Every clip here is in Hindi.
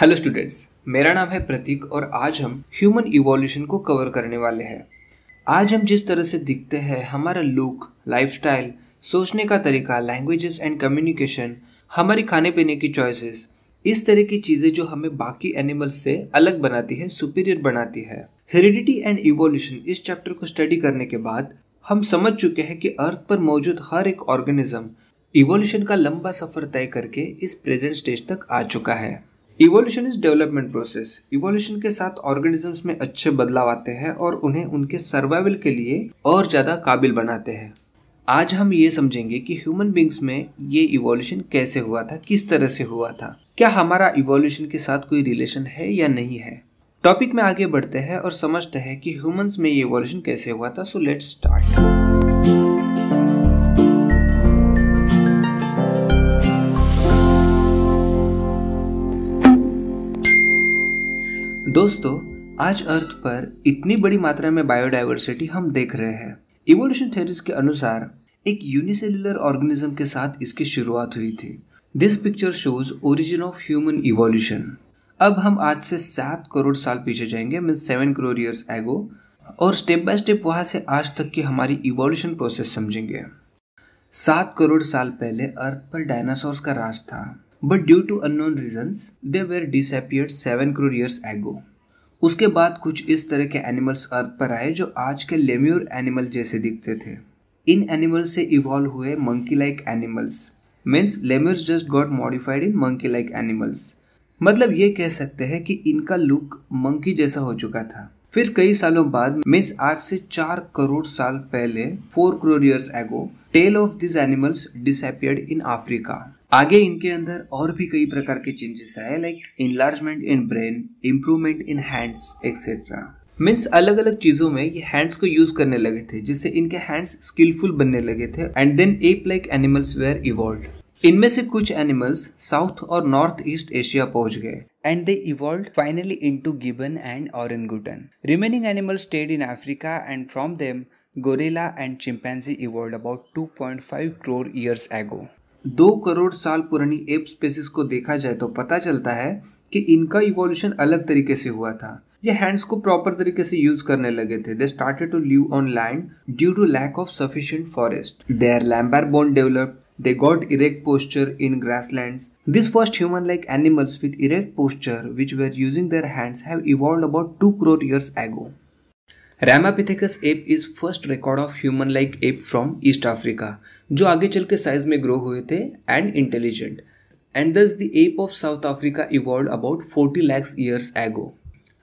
हेलो स्टूडेंट्स मेरा नाम है प्रतीक और आज हम ह्यूमन इवोल्यूशन को कवर करने वाले हैं आज हम जिस तरह से दिखते हैं हमारा लुक लाइफस्टाइल सोचने का तरीका लैंग्वेजेस एंड कम्युनिकेशन हमारी खाने पीने की चॉइसेस इस तरह की चीज़ें जो हमें बाकी एनिमल्स से अलग बनाती है सुपीरियर बनाती है हेरिडिटी एंड इवोल्यूशन इस चैप्टर को स्टडी करने के बाद हम समझ चुके हैं कि अर्थ पर मौजूद हर एक ऑर्गेनिज्म इवोल्यूशन का लंबा सफर तय करके इस प्रेजेंट स्टेज तक आ चुका है evolution is development process evolution के साथ ऑर्गेनिजम्स में अच्छे बदलाव आते हैं और उन्हें उनके सर्वाइवल के लिए और ज़्यादा काबिल बनाते हैं आज हम ये समझेंगे कि ह्यूमन बींग्स में ये इवोल्यूशन कैसे हुआ था किस तरह से हुआ था क्या हमारा इवोल्यूशन के साथ कोई रिलेशन है या नहीं है टॉपिक में आगे बढ़ते हैं और समझते हैं कि ह्यूमंस में ये इवोल्यूशन कैसे हुआ था सो लेट्स स्टार्ट दोस्तों आज अर्थ पर इतनी बड़ी मात्रा में बायोडाइवर्सिटी हम देख रहे हैं इवोल्यूशन थ्योरीज के अनुसार एक यूनिसेल्युलर ऑर्गेनिज्म के साथ इसकी शुरुआत हुई थी this picture shows origin of human evolution अब हम आज से सात करोड़ साल पीछे जाएंगे मीन सेवन करोड़ ईयर्स एगो और स्टेप बाय स्टेप वहाँ से आज तक की हमारी इवोल्यूशन प्रोसेस समझेंगे सात करोड़ साल पहले अर्थ पर डायनासोर्स का राज था but due to unknown reasons they were disappeared seven crore years ago उसके बाद कुछ इस तरह के एनिमल्स अर्थ पर आए जो आज के लेम्यूर एनिमल जैसे दिखते थे इन एनिमल से इवॉल्व हुए monkey like animals means lemurs just got modified in monkey like animals मतलब ये कह सकते हैं कि इनका लुक मंकी जैसा हो चुका था फिर कई सालों बाद मीन्स आज से चार करोड़ साल पहले four crore years ago tail of this animals disappeared in Africa आगे इनके अंदर और भी कई प्रकार के चेंजेस आए like enlargement in brain improvement in hands etcetera means अलग अलग चीजों में ये हैंड्स को यूज करने लगे थे जिससे इनके हैंड्स स्किलफुल बनने लगे थे and then ape like animals were evolve इनमें से कुछ एनिमल्स साउथ और नॉर्थ ईस्ट एशिया पहुंच गए and they evolve finally into gibbon and orangutan remaining animals stayed in Africa and from them gorilla and chimpanzee evolved about 2.5 crore years ago दो करोड़ साल पुरानी एप स्पेसिस को देखा जाए तो पता चलता है कि इनका इवोल्यूशन अलग तरीके से हुआ था ये हैंड्स को प्रॉपर तरीके से यूज करने लगे थे they started to live on land due to lack of sufficient forest they are lumbar bone develop they got erect posture in grass land this first human like animals with erect posture which were using their hands have evolve about two crore years ago Ramapithecus ape is first record of human like ape from east Africa जो आगे चल के साइज में ग्रो हुए थे and intelligent and thus the ape of south Africa evolve about forty lakhs years ago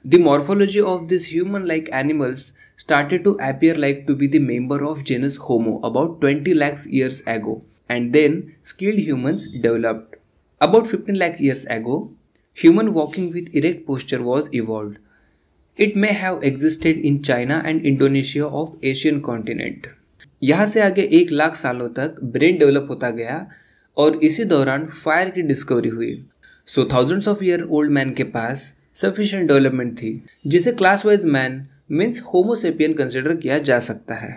the morphology of this human like animals started to appear like to be the member of genus Homo about twenty lakhs years ago and then skilled humans developed about fifteen lakhs years ago human walking with erect posture was evolve it may have existed in China and Indonesia of Asian continent यहाँ से आगे एक लाख सालों तक ब्रेन डेवलप होता गया और इसी दौरान फायर की डिस्कवरी हुई so thousands of year old man के पास सफिशेंट डेवलपमेंट थी जिसे class wise man means homo sapien consider किया जा सकता है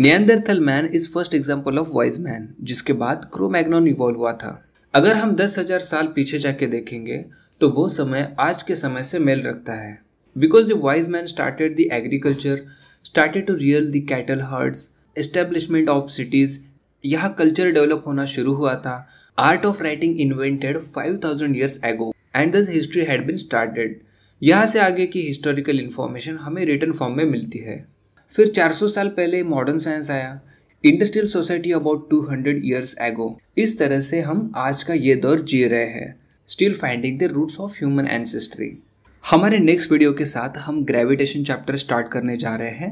Neanderthal man is first example of wise man जिसके बाद क्रोमैग्नॉन इवॉल्व हुआ था अगर हम दस हजार साल पीछे जाके देखेंगे तो वो समय आज के समय से मेल रखता है Because the wise man started the agriculture, started to rear the cattle herds, establishment of cities, यह कल्चर डेवलप होना शुरू हुआ था art of writing invented 5000 years ago and this history had been started यहाँ से आगे की हिस्टोरिकल इन्फॉर्मेशन हमें रिटर्न फॉर्म में मिलती है फिर 400 साल पहले मॉडर्न साइंस आया industrial society about 200 years ago इस तरह से हम आज का ये दौर जी रहे हैं still finding the roots of human ancestry हमारे नेक्स्ट वीडियो के साथ हम ग्रेविटेशन चैप्टर स्टार्ट करने जा रहे हैं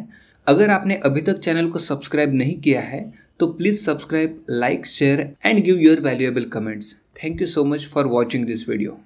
अगर आपने अभी तक चैनल को सब्सक्राइब नहीं किया है तो please subscribe like share and give your valuable comments thank you so much for watching this video